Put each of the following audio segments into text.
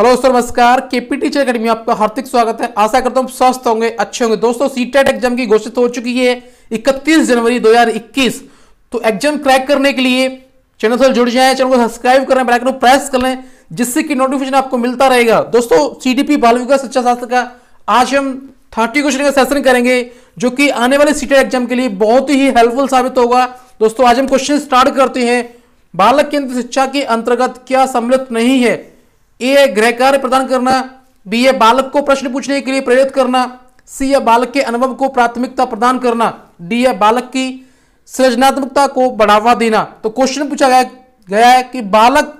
hello दोस्तों नमस्कार KP teacher academy आपका हार्दिक स्वागत है आशा करता हूँ स्वस्थ होंगे अच्छे होंगे दोस्तों सी एग्जाम की घोषित हो चुकी है 31 जनवरी 2021 तो एग्जाम क्रैक करने के लिए चैनल से जुड़ जाए चैनल को सब्सक्राइब करें बेल आइकन प्रेस कर लें जिससे कि नोटिफिकेशन आपको मिलता रहेगा दोस्तों सी डी पी बालविका शिक्षा शास्त्र का आज हम थर्टी क्वेश्चन का सेशन करेंगे जो कि आने वाले सी टेट एग्जाम के लिए बहुत ही हेल्पफुल साबित होगा दोस्तों आज हम क्वेश्चन स्टार्ट करते हैं बालक केंद्र शिक्षा के अंतर्गत क्या सम्मिलित नहीं है ए गृह कार्य प्रदान करना बी ए बालक को प्रश्न पूछने के लिए प्रेरित करना सी ए बालक के अनुभव को प्राथमिकता प्रदान करना डी ए बालक की सृजनात्मकता को बढ़ावा देना तो क्वेश्चन पूछा गया गया है कि बालक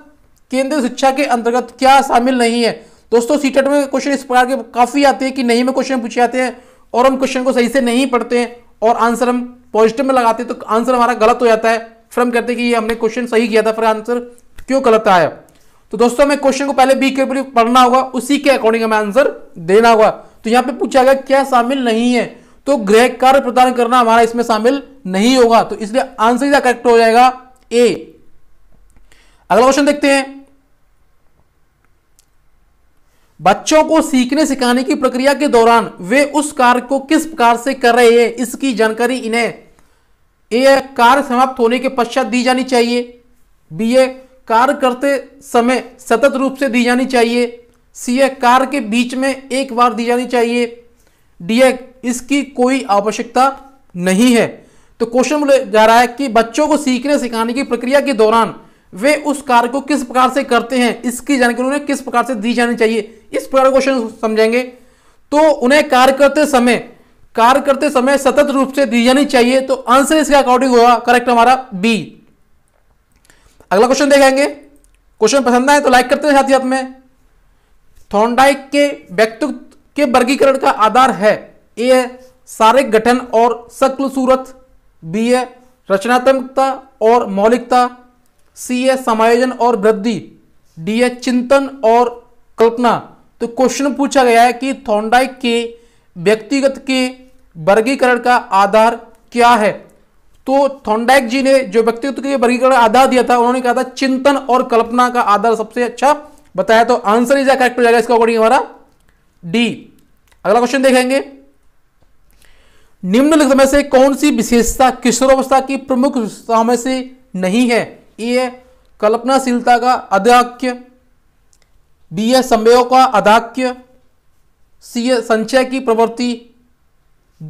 केंद्रीय शिक्षा के अंतर्गत क्या शामिल नहीं है दोस्तों सीटेट e में क्वेश्चन इस प्रकार के काफ़ी आते हैं कि नहीं में क्वेश्चन पूछे जाते हैं और हम क्वेश्चन को सही से नहीं पढ़ते हैं और आंसर हम पॉजिटिव में लगाते हैं तो आंसर हमारा गलत हो जाता है फिर हम कहते हैं कि ये हमने क्वेश्चन सही किया था फिर आंसर क्यों गलत आया तो दोस्तों हमें क्वेश्चन को पहले बी ऊपर पढ़ना होगा उसी के अकॉर्डिंग हमें आंसर देना होगा तो यहाँ पे पूछा गया क्या शामिल नहीं है तो गृह कार्य प्रदान करना हमारा इसमें शामिल नहीं होगा तो इसलिए आंसर क्या करेक्ट हो जाएगा ए अगला क्वेश्चन देखते हैं बच्चों को सीखने सिखाने की प्रक्रिया के दौरान वे उस कार्य को किस प्रकार से कर रहे हैं इसकी जानकारी इन्हें ए कार्य समाप्त होने के पश्चात दी जानी चाहिए बी ए कार्य करते समय सतत रूप से दी जानी चाहिए सी ए कार्य के बीच में एक बार दी जानी चाहिए डी ए इसकी कोई आवश्यकता नहीं है तो क्वेश्चन बोले जा रहा है कि बच्चों को सीखने सिखाने की प्रक्रिया के दौरान वे उस कार्य को किस प्रकार से करते हैं इसकी जानकारी उन्हें किस प्रकार से दी जानी चाहिए इस प्रकार क्वेश्चन समझेंगे तो उन्हें कार्य करते समय कार्य करते समय सतत रूप से दी जानी चाहिए तो आंसर इसके अकॉर्डिंग होगा करेक्ट हमारा बी अगला क्वेश्चन देखेंगे क्वेश्चन पसंद आए तो लाइक करते हैं साथ ही साथ में थॉन्डाइक के व्यक्तित्व के वर्गीकरण का आधार है ए है सारे गठन और शक्ल सूरत बी है रचनात्मकता और मौलिकता सी है समायोजन और वृद्धि डी है चिंतन और कल्पना तो क्वेश्चन पूछा गया है कि थॉन्डाइक के व्यक्तिगत के वर्गीकरण का आधार क्या है तो थॉन्डैक जी ने जो व्यक्तित्व के वर्गीकरण आधार दिया था उन्होंने कहा था चिंतन और कल्पना का आधार सबसे अच्छा बताया तो आंसर इज करेक्ट हो जाएगा इसका अकॉर्डिंग हमारा डी अगला क्वेश्चन देखेंगे निम्नलिखित में से कौन सी विशेषता किशोरावस्था की प्रमुख विशेषताओं में से नहीं है ए है कल्पनाशीलता का अधाक्य बी है संवेयों का अधाक्य सी है संचय की प्रवृत्ति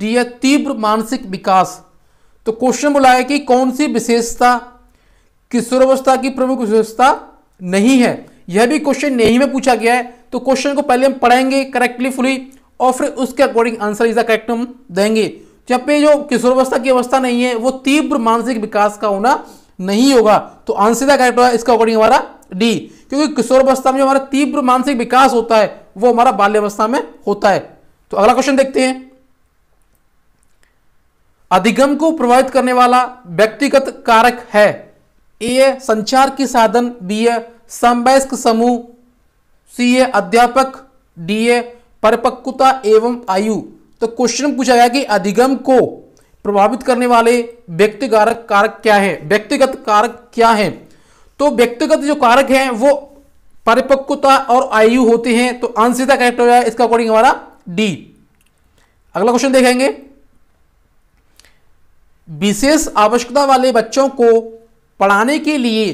डी है तीव्र मानसिक विकास तो क्वेश्चन बोला है कि कौन सी विशेषता किशोरावस्था की प्रमुख विशेषता नहीं है यह भी क्वेश्चन नहीं में पूछा गया है तो क्वेश्चन को पहले हम पढ़ेंगे करेक्टली फुली और फिर उसके अकॉर्डिंग आंसर द करेक्ट हम देंगे जब तो पे जो किशोरावस्था की अवस्था नहीं है वो तीव्र मानसिक विकास का होना नहीं होगा तो आंसर द करेक्ट होगा इसका अकॉर्डिंग हमारा डी क्योंकि किशोरावस्था में जो हमारा तीव्र मानसिक विकास होता है वो हमारा बाल्यावस्था में होता है तो अगला क्वेश्चन देखते हैं अधिगम को प्रभावित करने वाला व्यक्तिगत कारक है ए संचार के साधन बी ए समवयस्क समूह सी ए अध्यापक डी ए परिपक्वता एवं आयु तो क्वेश्चन पूछा गया कि अधिगम को प्रभावित करने वाले व्यक्तिकारक कारक क्या है व्यक्तिगत कारक क्या है तो व्यक्तिगत जो कारक हैं वो परिपक्वता और आयु होते हैं तो आंसर करेक्ट हो जाए इसका अकॉर्डिंग हमारा डी अगला क्वेश्चन देखेंगे विशेष आवश्यकता वाले बच्चों को पढ़ाने के लिए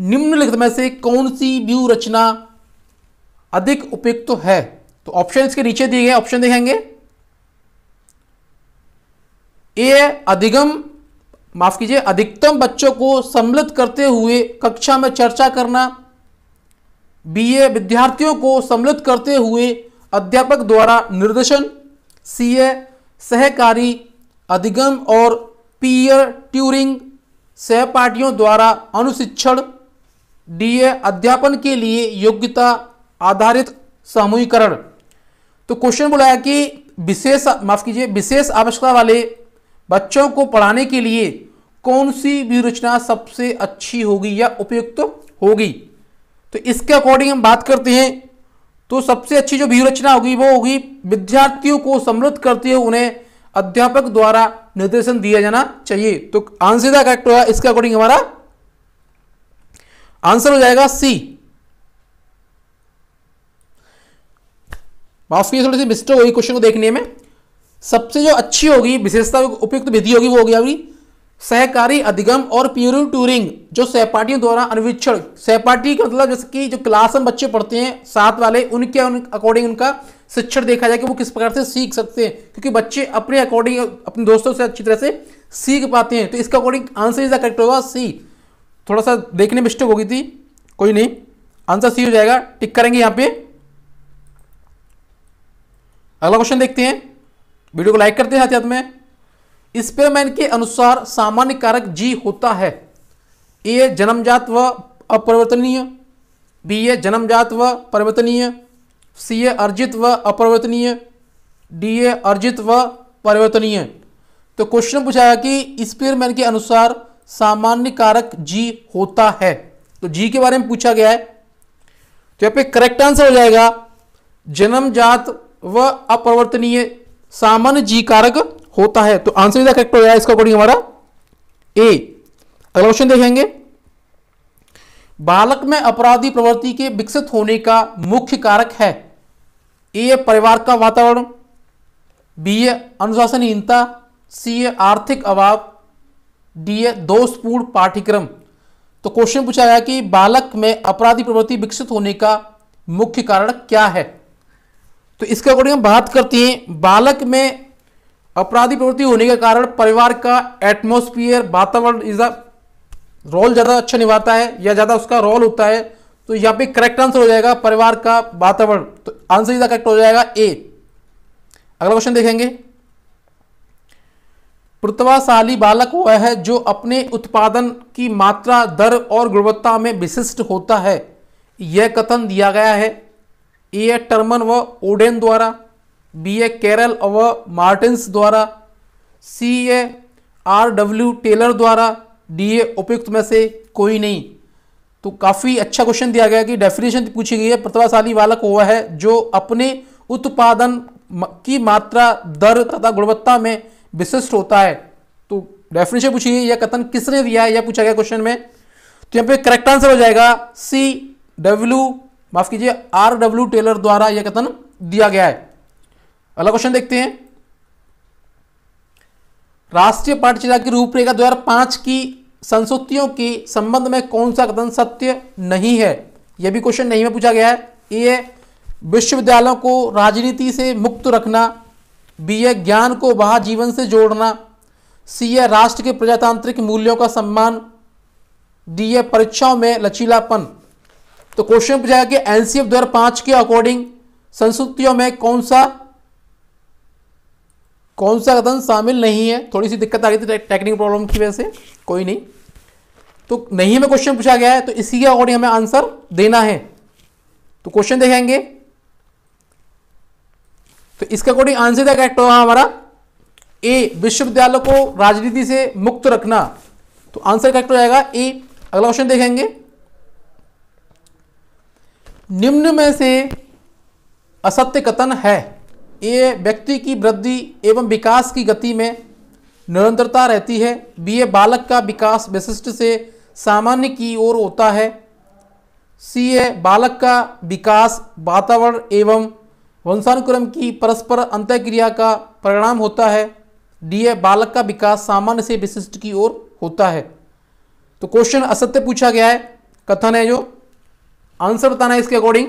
निम्नलिखित में से कौन सी व्यू रचना अधिक उपयुक्त तो है तो ऑप्शन इसके नीचे दिए गए ऑप्शन देखेंगे ए अधिगम माफ कीजिए अधिकतम बच्चों को सम्मिलित करते हुए कक्षा में चर्चा करना बी ए विद्यार्थियों को सम्मिलित करते हुए अध्यापक द्वारा निर्देशन सी ए सहकारी अधिगम और पीयर ट्यूरिंग सहपाठियों द्वारा अनुशिक्षण डीए अध्यापन के लिए योग्यता आधारित समूहीकरण तो क्वेश्चन बोला है कि विशेष माफ कीजिए विशेष आवश्यकता वाले बच्चों को पढ़ाने के लिए कौन सी व्यूरचना सबसे अच्छी होगी या उपयुक्त तो होगी तो इसके अकॉर्डिंग हम बात करते हैं तो सबसे अच्छी जो व्यूरचना होगी वो होगी विद्यार्थियों को समृद्ध करते हुए उन्हें अध्यापक द्वारा निर्देशन दिया जाना चाहिए तो आंसर का करेक्ट होगा इसके अकॉर्डिंग हमारा आंसर हो जाएगा सी माफ की थोड़ी सी मिस्टेक होगी क्वेश्चन को देखने में सबसे जो अच्छी होगी विशेषता उपयुक्त विधि होगी वो होगी अभी सहकारी अधिगम और प्यूरू टूरिंग जो सहपाठियों द्वारा अनुवीक्षण सहपाठी का मतलब जैसे कि जो क्लास में बच्चे पढ़ते हैं साथ वाले उनके अकॉर्डिंग उनका शिक्षण देखा जाए कि वो किस प्रकार से सीख सकते हैं क्योंकि बच्चे अपने अकॉर्डिंग अपने दोस्तों से अच्छी तरह से सीख पाते हैं तो इसका अकॉर्डिंग आंसर द करेक्ट होगा सी थोड़ा सा देखने में मिस्टेक होगी थी कोई नहीं आंसर सी हो जाएगा टिक करेंगे यहाँ पे अगला क्वेश्चन देखते हैं वीडियो को लाइक करते हैं साथ में स्पेयरमैन के अनुसार सामान्य कारक जी होता है ए जन्मजात व अपरिवर्तनीय बी ए जन्मजात व परिवर्तनीय सी ए अर्जित व अपरिवर्तनीय डी ए अर्जित व परिवर्तनीय तो क्वेश्चन पूछा है कि स्पेयरमैन के अनुसार सामान्य कारक जी होता है तो जी के बारे में पूछा गया है तो यहाँ पे करेक्ट आंसर हो जाएगा जन्मजात व अपरिवर्तनीय सामान्य जी कारक होता है तो आंसर इधर करेक्ट हो जाएगा इसका अकॉर्डिंग हमारा ए अगला क्वेश्चन देखेंगे बालक में अपराधी प्रवृत्ति के विकसित होने का मुख्य कारक है ए परिवार का वातावरण बी ए अनुशासनहीनता सी ए आर्थिक अभाव डी ए दोषपूर्ण पाठ्यक्रम तो क्वेश्चन पूछा गया कि बालक में अपराधी प्रवृत्ति विकसित होने का मुख्य कारण क्या है तो इसके अकॉर्डिंग हम बात करते हैं बालक में अपराधी प्रवृत्ति होने के कारण परिवार का एटमोस्फियर वातावरण इज रोल ज़्यादा अच्छा निभाता है या ज़्यादा उसका रोल होता है तो यहां पे करेक्ट आंसर हो जाएगा परिवार का वातावरण तो आंसर इसका करेक्ट हो जाएगा ए अगला क्वेश्चन देखेंगे प्रतिभाशाली बालक वह है जो अपने उत्पादन की मात्रा दर और गुणवत्ता में विशिष्ट होता है यह कथन दिया गया है ए टर्मन व ओडेन द्वारा बी ए केरल व मार्टिन्स द्वारा C A R W Taylor द्वारा डी ए उपयुक्त में से कोई नहीं तो काफ़ी अच्छा क्वेश्चन दिया गया कि डेफिनेशन पूछी गई है प्रतिभाशाली बालक हुआ है जो अपने उत्पादन की मात्रा दर तथा गुणवत्ता में विशिष्ट होता है तो डेफिनेशन पूछी गई यह कथन किसने दिया है यह पूछा गया क्वेश्चन में तो यहाँ पे करेक्ट आंसर हो जाएगा सी डब्ल्यू माफ कीजिए आर डब्ल्यू टेलर द्वारा यह कथन दिया गया है अगला क्वेश्चन देखते हैं राष्ट्रीय पाठ्यचर्या की रूपरेखा दो की संस्कृतियों के संबंध में कौन सा कथन सत्य नहीं है यह भी क्वेश्चन नहीं में पूछा गया है ए विश्वविद्यालयों को राजनीति से मुक्त रखना बी ए ज्ञान को बाहर जीवन से जोड़ना सी ए राष्ट्र के प्रजातांत्रिक मूल्यों का सम्मान डी ए परीक्षाओं में लचीलापन तो क्वेश्चन पूछा गया कि एनसीएफ दो के अकॉर्डिंग संस्कृतियों में कौन सा कौन सा कथन शामिल नहीं है थोड़ी सी दिक्कत आ रही थी टेक्निकल प्रॉब्लम की वजह से कोई नहीं तो नहीं में क्वेश्चन पूछा गया है तो इसी के अकॉर्डिंग हमें आंसर देना है तो क्वेश्चन देखेंगे तो इसके अकॉर्डिंग आंसर क्या करेक्ट होगा हमारा ए विश्वविद्यालय को राजनीति से मुक्त रखना तो आंसर करेक्ट हो जाएगा ए अगला क्वेश्चन देखेंगे निम्न में से असत्य कथन है ये व्यक्ति की वृद्धि एवं विकास की गति में निरंतरता रहती है बी ए बालक का विकास विशिष्ट से सामान्य की ओर होता है सी ए बालक का विकास वातावरण एवं वंशानुक्रम की परस्पर अंत्यक्रिया का परिणाम होता है डी ए बालक का विकास सामान्य से विशिष्ट की ओर होता है तो क्वेश्चन असत्य पूछा गया है कथन है जो आंसर बताना है इसके अकॉर्डिंग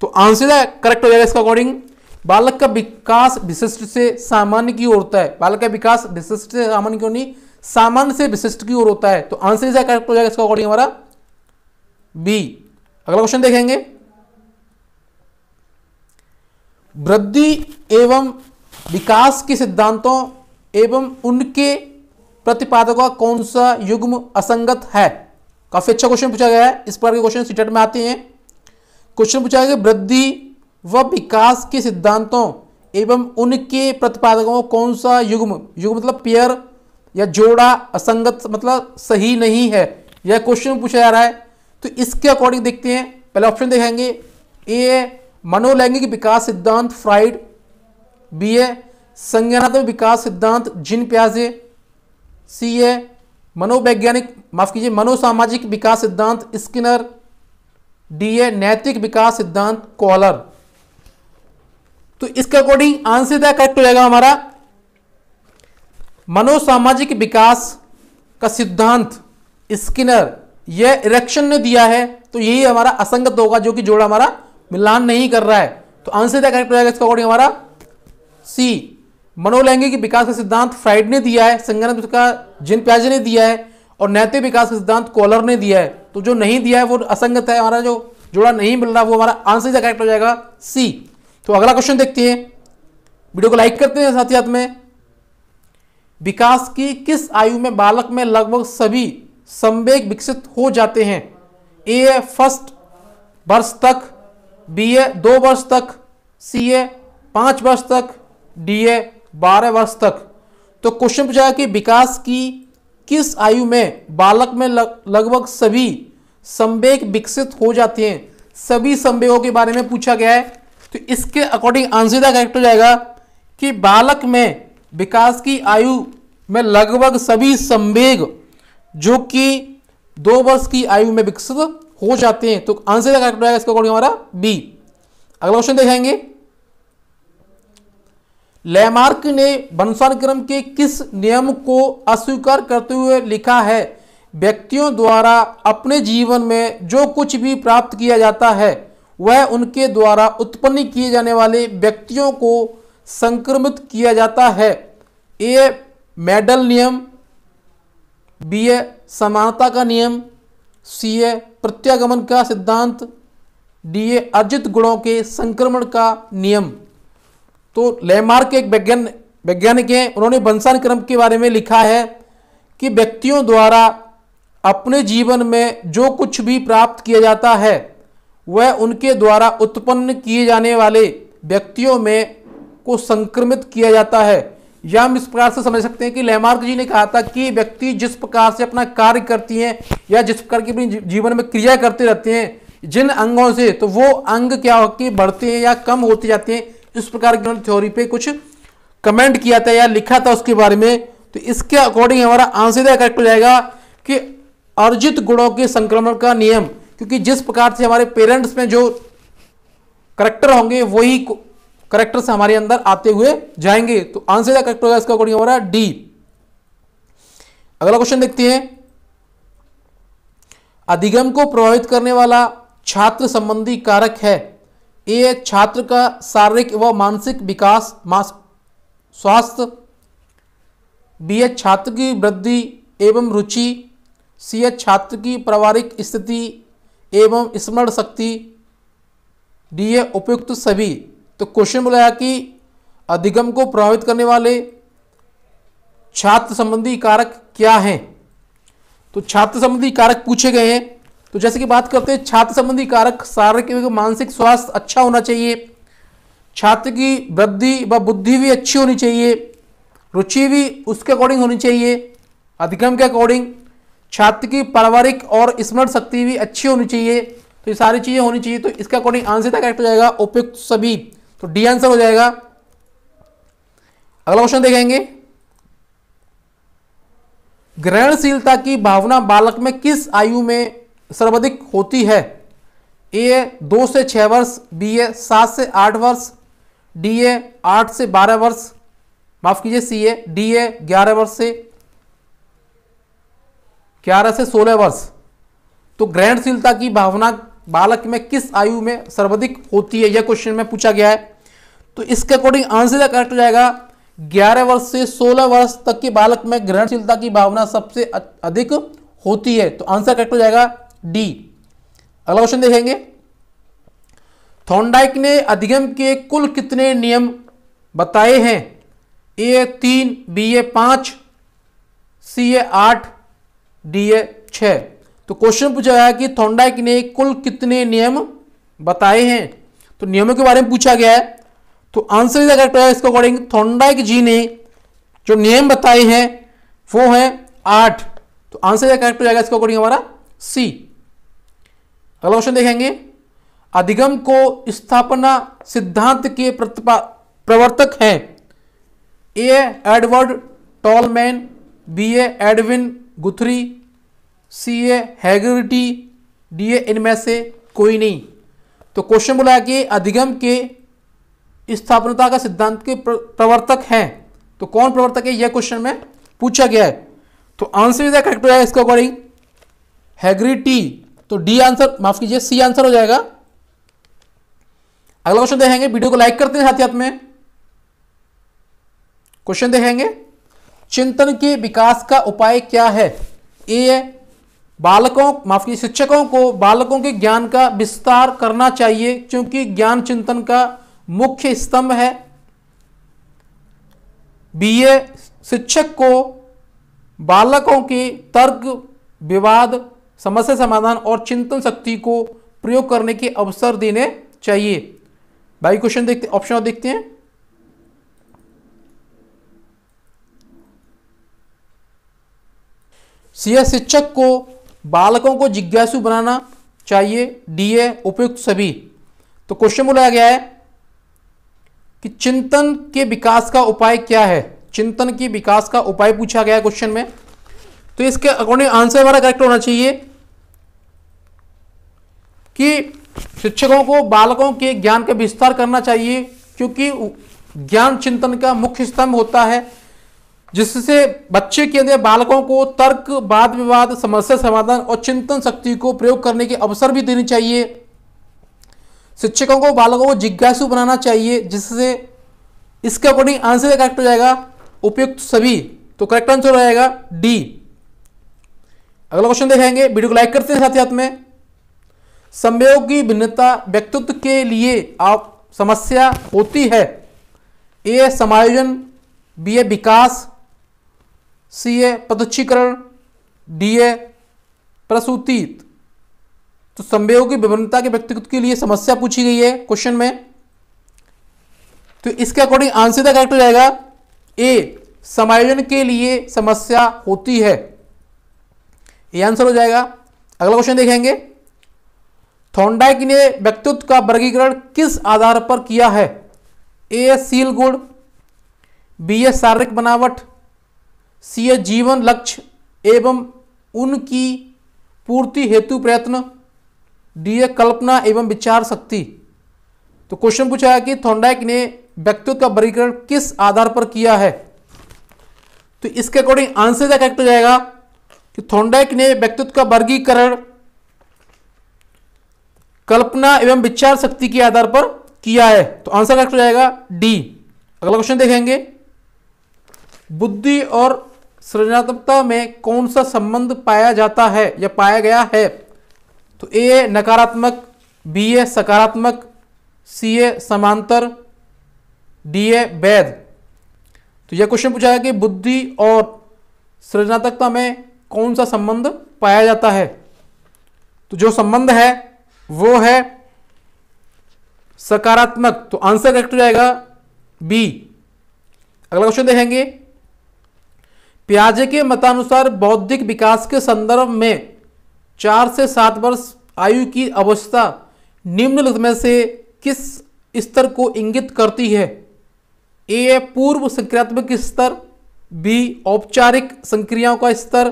तो आंसर करेक्ट हो जाएगा इसके अकॉर्डिंग बालक का विकास विशिष्ट से सामान्य की ओर होता है बालक का विकास विशिष्ट से सामान्य क्यों नहीं सामान्य से विशिष्ट की ओर होता है तो आंसर इसका करेक्ट हो जाएगा इसका अकॉर्डिंग हमारा बी अगला क्वेश्चन देखेंगे वृद्धि एवं विकास के सिद्धांतों एवं उनके प्रतिपादकों का कौन सा युग्म असंगत है काफी अच्छा क्वेश्चन पूछा गया है इस प्रकार के क्वेश्चन सीटेट में आते हैं क्वेश्चन पूछा गया वृद्धि व विकास के सिद्धांतों एवं उनके प्रतिपादकों कौन सा युग्म युग्म मतलब पेयर या जोड़ा असंगत मतलब सही नहीं है यह क्वेश्चन पूछा जा रहा है तो इसके अकॉर्डिंग देखते हैं पहले ऑप्शन देखेंगे ए मनोलैंगिक विकास सिद्धांत फ्राइड बी ए संज्ञानात्मक विकास सिद्धांत जिन प्याजे सी ए मनोवैज्ञानिक माफ कीजिए मनोसामाजिक विकास सिद्धांत स्किनर डी ए नैतिक विकास सिद्धांत कॉलर तो इसके अकॉर्डिंग आंसर द करेक्ट हो जाएगा हमारा मनोसामाजिक विकास का सिद्धांत स्किनर यह इरेक्शन ने दिया है तो यही हमारा असंगत होगा जो कि जोड़ा हमारा मिलान नहीं कर रहा है तो आंसर द करेक्ट हो जाएगा इसका अकॉर्डिंग हमारा सी मनोलैंगिक विकास का सिद्धांत फ्राइड ने दिया है संगणक का जिन प्याज ने दिया है और नैतिक विकास का सिद्धांत कॉलर ने दिया है तो जो नहीं दिया है वो असंगत है हमारा जो जोड़ा नहीं मिल रहा वो हमारा आंसर करेक्ट हो जाएगा सी तो अगला क्वेश्चन देखते हैं वीडियो को लाइक करते हैं साथ ही साथ में विकास की किस आयु में बालक में लगभग सभी संवेग विकसित हो जाते हैं ए फर्स्ट वर्ष तक बी ए दो वर्ष तक सी ए पांच वर्ष तक डी ए बारह वर्ष तक तो क्वेश्चन पूछा कि विकास की किस आयु में बालक में लगभग सभी संवेग विकसित हो जाते हैं सभी संवेगों के बारे में पूछा गया है तो इसके अकॉर्डिंग आंसर का करेक्ट हो जाएगा कि बालक में विकास की आयु में लगभग सभी संवेग जो कि दो वर्ष की आयु में विकसित हो जाते हैं तो आंसर का करेक्ट हो जाएगा इसके अकॉर्डिंग हमारा बी अगला क्वेश्चन देखेंगे लैमार्क ने वंशानुक्रम के किस नियम को अस्वीकार करते हुए लिखा है व्यक्तियों द्वारा अपने जीवन में जो कुछ भी प्राप्त किया जाता है वह उनके द्वारा उत्पन्न किए जाने वाले व्यक्तियों को संक्रमित किया जाता है ए मेडल नियम बी ए समानता का नियम सी ए प्रत्यागमन का सिद्धांत डी ए अर्जित गुणों के संक्रमण का नियम तो लैमार्क एक वैज्ञान वैज्ञानिक हैं उन्होंने बंसान क्रम के बारे में लिखा है कि व्यक्तियों द्वारा अपने जीवन में जो कुछ भी प्राप्त किया जाता है वह उनके द्वारा उत्पन्न किए जाने वाले व्यक्तियों में को संक्रमित किया जाता है या हम इस प्रकार से समझ सकते हैं कि लेमार्क जी ने कहा था कि व्यक्ति जिस प्रकार से अपना कार्य करती हैं या जिस प्रकार की अपनी जीवन में क्रिया करते रहते हैं जिन अंगों से तो वो अंग क्या हो कि बढ़ते हैं या कम होते जाते हैं इस प्रकार की थ्योरी पे कुछ कमेंट किया था या लिखा था उसके बारे में तो इसके अकॉर्डिंग हमारा आंसर करेक्ट हो जाएगा कि अर्जित गुणों के संक्रमण का नियम क्योंकि जिस प्रकार से हमारे पेरेंट्स में जो करेक्टर होंगे वही करेक्टर से हमारे अंदर आते हुए जाएंगे तो आंसर क्या करेक्ट होगा इसका अकॉर्डिंग हमारा डी अगला क्वेश्चन देखते हैं अधिगम को प्रभावित करने वाला छात्र संबंधी कारक है ए छात्र का शारीरिक व मानसिक विकास स्वास्थ्य बी छात्र की वृद्धि एवं रुचि सी छात्र की पारिवारिक स्थिति एवं स्मरण शक्ति डी है उपयुक्त सभी तो क्वेश्चन बुलाया कि अधिगम को प्रभावित करने वाले छात्र संबंधी कारक क्या हैं तो छात्र संबंधी कारक पूछे गए हैं तो जैसे कि बात करते हैं छात्र संबंधी कारक शारीरिक एवं मानसिक स्वास्थ्य अच्छा होना चाहिए छात्र की वृद्धि व बुद्धि भी अच्छी होनी चाहिए रुचि भी उसके अकॉर्डिंग होनी चाहिए अधिगम के अकॉर्डिंग छात्र की पारिवारिक और स्मरण शक्ति भी अच्छी होनी चाहिए तो ये सारी चीज़ें होनी चाहिए तो इसका अकॉर्डिंग आंसर था करेक्ट हो जाएगा उपयुक्त सभी तो डी आंसर हो जाएगा अगला क्वेश्चन देखेंगे ग्रहणशीलता की भावना बालक में किस आयु में सर्वाधिक होती है ए दो से छह वर्ष बी ए सात से आठ वर्ष डी ए आठ से बारह वर्ष माफ कीजिए सी ए डी ए ग्यारह वर्ष से ग्यारह से सोलह वर्ष तो ग्रहणशीलता की भावना बालक में किस आयु में सर्वाधिक होती है यह क्वेश्चन में पूछा गया है तो इसके अकॉर्डिंग आंसर करेक्ट हो जाएगा ग्यारह वर्ष से सोलह वर्ष तक के बालक में ग्रहणशीलता की भावना सबसे अधिक होती है तो आंसर करेक्ट हो जाएगा डी अगला क्वेश्चन देखेंगे थोंडाइक ने अधिगम के कुल कितने नियम बताए हैं ए तीन बी ए पांच सी ए आठ डी ए छः तो क्वेश्चन पूछा गया कि थोंडाइक ने कुल कितने नियम बताए हैं तो नियमों के बारे में पूछा गया है तो आंसर इज करेक्ट है इसके अकॉर्डिंग थोंडाइक जी ने जो नियम बताए हैं वो हैं आठ तो आंसर करेक्ट हो जाएगा इसके अकॉर्डिंग हमारा सी अगला क्वेश्चन देखेंगे अधिगम को स्थापना सिद्धांत के प्रवर्तक हैं A Edward Tolman B A Edwin Guthrie C A Haggerty D A इनमें से कोई नहीं तो क्वेश्चन बोला कि अधिगम के स्थापनता का सिद्धांत के प्रवर्तक हैं तो कौन प्रवर्तक है यह क्वेश्चन में पूछा गया है तो आंसर इधर करेक्ट हो जाएगा इसके अकॉर्डिंग हैग्रिटी तो डी आंसर माफ कीजिए सी आंसर हो जाएगा अगला क्वेश्चन देखेंगे वीडियो को लाइक करते हैं साथ ही साथ में क्वेश्चन देखेंगे चिंतन के विकास का उपाय क्या है ए है बालकों माफ की शिक्षकों को बालकों के ज्ञान का विस्तार करना चाहिए क्योंकि ज्ञान चिंतन का मुख्य स्तंभ है बी ए शिक्षक को बालकों के तर्क विवाद समस्या समाधान और चिंतन शक्ति को प्रयोग करने के अवसर देने चाहिए भाई क्वेश्चन देखते ऑप्शन देखते हैं सीए शिक्षक को बालकों को जिज्ञासु बनाना चाहिए डीए उपयुक्त सभी तो क्वेश्चन बोला गया है कि चिंतन के विकास का उपाय क्या है चिंतन के विकास का उपाय पूछा गया क्वेश्चन में तो इसके अकॉर्डिंग आंसर हमारा करेक्ट होना चाहिए कि शिक्षकों को बालकों के ज्ञान का विस्तार करना चाहिए क्योंकि ज्ञान चिंतन का मुख्य स्तंभ होता है जिससे बच्चे के अंदर बालकों को तर्क वाद विवाद समस्या समाधान और चिंतन शक्ति को प्रयोग करने के अवसर भी देने चाहिए शिक्षकों को बालकों को जिज्ञासु बनाना चाहिए जिससे इसके अकॉर्डिंग आंसर करेक्ट हो जाएगा उपयुक्त सभी तो करेक्ट आंसर हो जाएगा डी अगला क्वेश्चन देखेंगे वीडियो को लाइक करते हैं साथ ही साथ में संयोग की भिन्नता व्यक्तित्व के लिए आप समस्या होती है ए समायोजन बी ए विकास सी है पदच्छीकरण डी ए प्रसूतीत तो संवेयों की विभिन्नता के व्यक्तित्व के लिए समस्या पूछी गई है क्वेश्चन में तो इसके अकॉर्डिंग आंसर द करेक्ट हो जाएगा ए समायोजन के लिए समस्या होती है ये आंसर हो जाएगा अगला क्वेश्चन देखेंगे थोंडाइक ने व्यक्तित्व का वर्गीकरण किस आधार पर किया है ए सील गुण बी ए शारीरिक बनावट सीए जीवन लक्ष्य एवं उनकी पूर्ति हेतु प्रयत्न डी ए कल्पना एवं विचार शक्ति तो क्वेश्चन पूछा है कि थोंडाइक ने व्यक्तित्व का वर्गीकरण किस आधार पर किया है तो इसके अकॉर्डिंग आंसर क्या करेक्ट हो जाएगा कि थोंडाइक ने व्यक्तित्व का वर्गीकरण कल्पना एवं विचार शक्ति के आधार पर किया है तो आंसर करेक्ट हो जाएगा डी अगला क्वेश्चन देखेंगे बुद्धि और सृजनात्मकता में कौन सा संबंध पाया जाता है या पाया गया है तो ए नकारात्मक बी ए सकारात्मक सी ए समांतर डी ए वैध तो यह क्वेश्चन पूछा है कि बुद्धि और सृजनात्मकता में कौन सा संबंध पाया जाता है तो जो संबंध है वो है सकारात्मक तो आंसर करेक्ट हो जाएगा बी अगला क्वेश्चन देखेंगे प्याजे के मतानुसार बौद्धिक विकास के संदर्भ में चार से सात वर्ष आयु की अवस्था निम्नलिखित में से किस स्तर को इंगित करती है ए पूर्व संक्रियात्मक स्तर बी औपचारिक संक्रियाओं का स्तर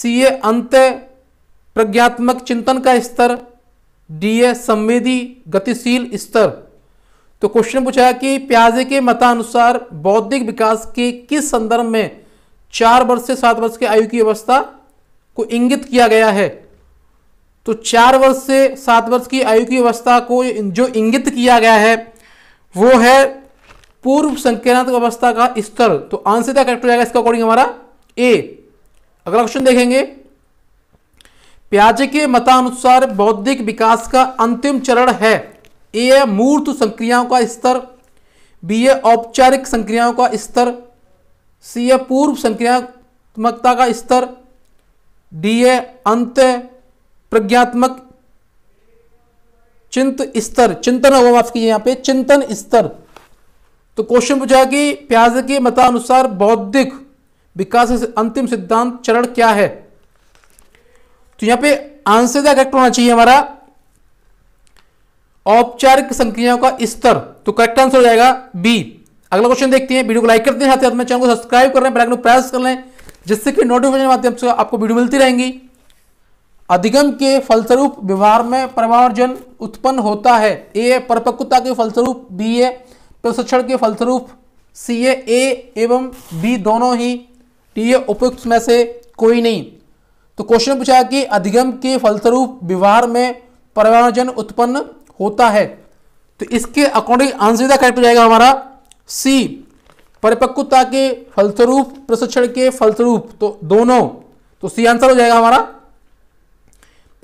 सी ए अंत प्रज्ञात्मक चिंतन का स्तर डी ए संवेदी गतिशील स्तर तो क्वेश्चन पूछा कि प्याजे के मतानुसार बौद्धिक विकास के किस संदर्भ में चार वर्ष से सात वर्ष के आयु की अवस्था को इंगित किया गया है तो चार वर्ष से सात वर्ष की आयु की अवस्था को जो इंगित किया गया है वो है पूर्व संकेत अवस्था का स्तर तो आंसर क्या करेक्ट हो जाएगा इसका अकॉर्डिंग हमारा ए अगला क्वेश्चन देखेंगे प्याजे के मतानुसार बौद्धिक विकास का अंतिम चरण है ए मूर्त संक्रियाओं का स्तर बी है औपचारिक संक्रियाओं का स्तर सी ए पूर्व संक्रियात्मकता का स्तर डी ए अंत प्रज्ञात्मक चिंत स्तर चिंतन होगा माफ कीजिए यहां पे चिंतन स्तर तो क्वेश्चन पूछा कि प्याज के मतानुसार बौद्धिक विकास अंतिम सिद्धांत चरण क्या है तो यहां पे आंसर क्या करेक्ट होना चाहिए हमारा औपचारिक संक्रियाओं का स्तर तो करेक्ट आंसर हो जाएगा बी अगला क्वेश्चन देखते हैं वीडियो को लाइक करते हैं साथ ही चैनल को सब्सक्राइब कर रहे हैं बेलाइकन प्रेस कर लें जिससे कि नोटिफिकेशन माध्यम से आपको वीडियो मिलती रहेंगी अधिगम के फलस्वरूप व्यवहार में प्रभावजन उत्पन्न होता है ए परिपक्वता के फलस्वरूप बी ए प्रशिक्षण के फलस्वरूप सी ए एवं बी दोनों ही टी ए उपयुक्त में से कोई नहीं तो क्वेश्चन पूछा कि अधिगम के फलस्वरूप व्यवहार में प्रभावजन उत्पन्न होता है तो इसके अकॉर्डिंग आंसर करेक्ट हो जाएगा हमारा सी परिपक्वता के फलस्वरूप प्रशिक्षण के फलस्वरूप तो दोनों तो सी आंसर हो जाएगा हमारा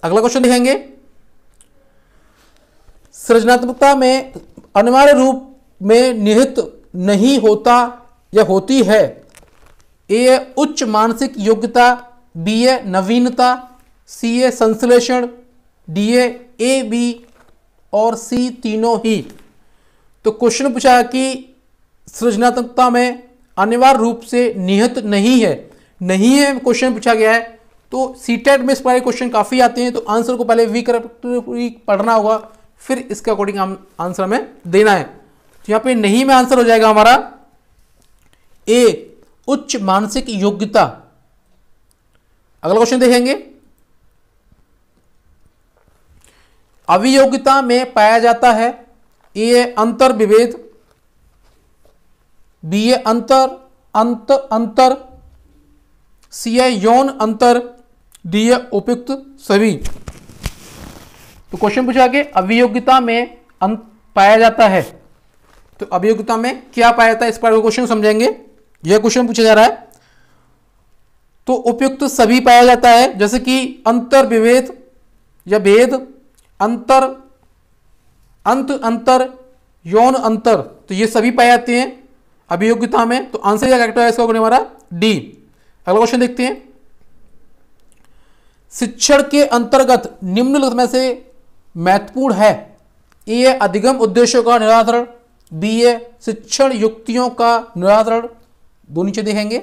अगला क्वेश्चन देखेंगे सृजनात्मकता में अनिवार्य रूप में निहित नहीं होता या होती है ए उच्च मानसिक योग्यता बी ए नवीनता सी ए संश्लेषण डी ए ए बी और सी तीनों ही तो क्वेश्चन पूछा कि सृजनात्मकता में अनिवार्य रूप से निहित नहीं है नहीं है क्वेश्चन पूछा गया है तो सीटेड में इस पर क्वेश्चन काफ़ी आते हैं तो आंसर को पहले वी करेक्टरी पढ़ना होगा फिर इसके अकॉर्डिंग आंसर हमें देना है तो यहाँ पे नहीं में आंसर हो जाएगा हमारा ए उच्च मानसिक योग्यता अगला क्वेश्चन देखेंगे अभियोग्यता में पाया जाता है ये अंतर विभेद बी ए अंतर अंत अंतर सी ए यौन अंतर डी ए उपयुक्त सभी तो क्वेश्चन पूछा कि अभियोग्यता में अंत पाया जाता है तो अभियोग्यता में क्या पाया जाता है इस पर क्वेश्चन समझेंगे यह क्वेश्चन पूछा जा रहा है तो उपयुक्त सभी पाया जाता है जैसे कि अंतर विभेद या भेद अंतर अंत अंतर यौन अंतर तो ये सभी पाए जाते हैं अभियोग्यता में तो आंसर क्या करेक्ट होगा इसका होने हमारा डी अगला क्वेश्चन देखते हैं शिक्षण के अंतर्गत निम्नलिखित में से महत्वपूर्ण है ए अधिगम उद्देश्यों का निराकरण बी ए शिक्षण युक्तियों का निराकरण दो नीचे देखेंगे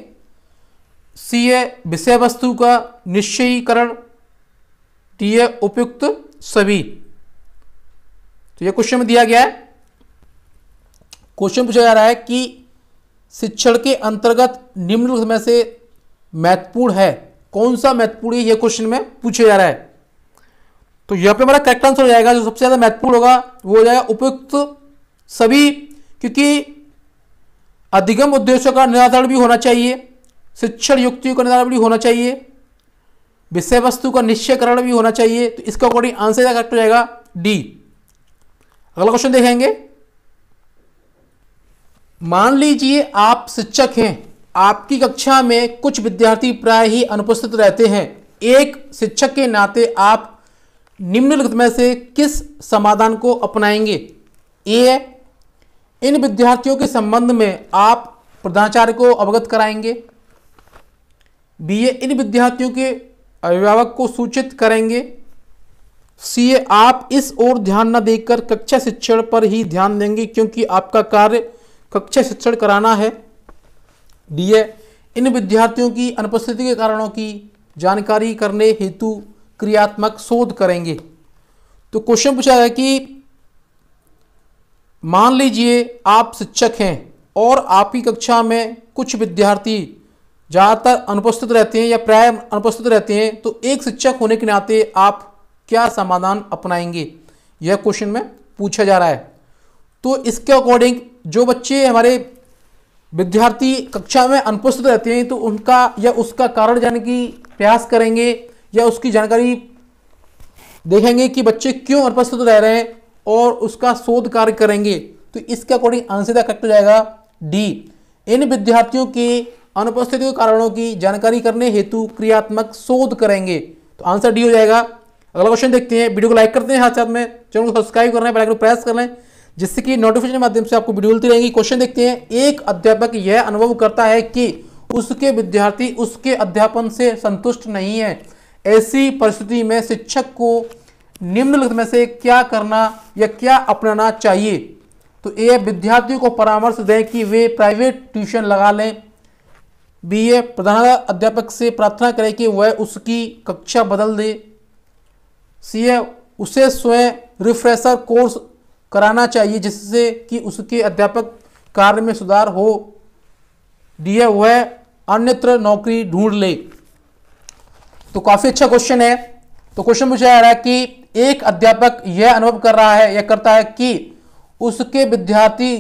सी ए विषय वस्तु का निश्चयीकरण डी ए उपयुक्त सभी तो यह क्वेश्चन में दिया गया है क्वेश्चन पूछा जा रहा है कि शिक्षण के अंतर्गत निम्न में से महत्वपूर्ण है कौन सा महत्वपूर्ण है यह क्वेश्चन में पूछा जा रहा है तो यहां पे हमारा करेक्ट आंसर हो जाएगा जो सबसे ज़्यादा महत्वपूर्ण होगा वो हो जाएगा उपयुक्त सभी क्योंकि अधिगम उद्देश्यों का निराधारण भी होना चाहिए शिक्षण युक्तियों का निर्धारण भी होना चाहिए विषय वस्तु का निश्चयकरण भी होना चाहिए तो इसका अकॉर्डिंग आंसर करेक्ट हो जाएगा डी अगला क्वेश्चन देखेंगे मान लीजिए आप शिक्षक हैं आपकी कक्षा में कुछ विद्यार्थी प्राय ही अनुपस्थित रहते हैं एक शिक्षक के नाते आप निम्नलिखित में से किस समाधान को अपनाएंगे ए इन विद्यार्थियों के संबंध में आप प्रधानाचार्य को अवगत कराएंगे बी ए इन विद्यार्थियों के अभिभावक को सूचित करेंगे सी ए आप इस ओर ध्यान न देकर कक्षा शिक्षण पर ही ध्यान देंगे क्योंकि आपका कार्य कक्षा शिक्षण कराना है डी इन विद्यार्थियों की अनुपस्थिति के कारणों की जानकारी करने हेतु क्रियात्मक शोध करेंगे तो क्वेश्चन पूछा है कि मान लीजिए आप शिक्षक हैं और आपकी कक्षा में कुछ विद्यार्थी ज़्यादातर अनुपस्थित रहते हैं या प्राय अनुपस्थित रहते हैं तो एक शिक्षक होने के नाते आप क्या समाधान अपनाएंगे यह क्वेश्चन में पूछा जा रहा है तो इसके अकॉर्डिंग जो बच्चे हमारे विद्यार्थी कक्षा में अनुपस्थित रहते हैं तो उनका या उसका कारण जानने की प्रयास करेंगे या उसकी जानकारी देखेंगे कि बच्चे क्यों अनुपस्थित रह रहे हैं और उसका शोध कार्य करेंगे तो इसके अकॉर्डिंग आंसर का करेक्ट हो जाएगा डी इन विद्यार्थियों के अनुपस्थिति के कारणों की जानकारी करने हेतु क्रियात्मक शोध करेंगे तो आंसर डी हो जाएगा अगला क्वेश्चन देखते हैं वीडियो को लाइक करते हैं हाथ साथ में चैनल को सब्सक्राइब कर है बेल आइकन प्रेस कर लें जिससे कि नोटिफिकेशन माध्यम से आपको वीडियो मिलती रहेंगी क्वेश्चन देखते हैं एक अध्यापक यह अनुभव करता है कि उसके विद्यार्थी उसके अध्यापन से संतुष्ट नहीं है ऐसी परिस्थिति में शिक्षक को निम्नलिखित में से क्या करना या क्या अपनाना चाहिए तो ए विद्यार्थियों को परामर्श दें कि वे प्राइवेट ट्यूशन लगा लें बी ए प्रधान अध्यापक से प्रार्थना करें कि वह उसकी कक्षा बदल दे सी ए उसे स्वयं रिफ्रेशर कोर्स कराना चाहिए जिससे कि उसके अध्यापक कार्य में सुधार हो दिया हुआ अन्यत्र नौकरी ढूंढ ले तो काफ़ी अच्छा क्वेश्चन है तो क्वेश्चन मुझे आ रहा है कि एक अध्यापक यह अनुभव कर रहा है यह करता है कि उसके विद्यार्थी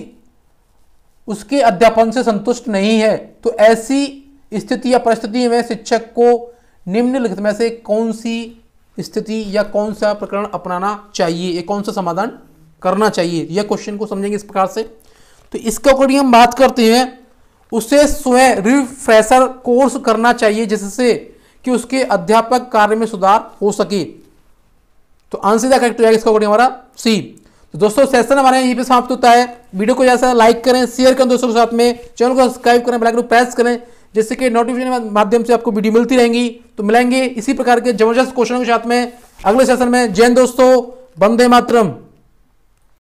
उसके अध्यापन से संतुष्ट नहीं है तो ऐसी स्थिति या परिस्थिति में शिक्षक को निम्नलिखित में से कौन सी स्थिति या कौन सा प्रकरण अपनाना चाहिए ये कौन सा समाधान करना चाहिए यह क्वेश्चन को समझेंगे इस प्रकार से तो इसके अकॉर्डिंग हम बात करते हैं उसे स्वयं रिफ्रेशर कोर्स करना चाहिए जिससे कि उसके अध्यापक कार्य में सुधार हो सके तो आंसर करेक्ट हो इसका अकॉर्डिंग हमारा सी तो दोस्तों सेशन हमारे यहाँ पे समाप्त होता है वीडियो को ज़्यादा लाइक करें शेयर करें दोस्तों के साथ में चैनल को सब्सक्राइब करें बेलाइकन प्रेस करें जिससे कि नोटिफिकेशन माध्यम से आपको वीडियो मिलती रहेंगी तो मिलेंगे इसी प्रकार के जबरदस्त क्वेश्चनों के साथ में अगले सेशन में जैन दोस्तों बंदे मातरम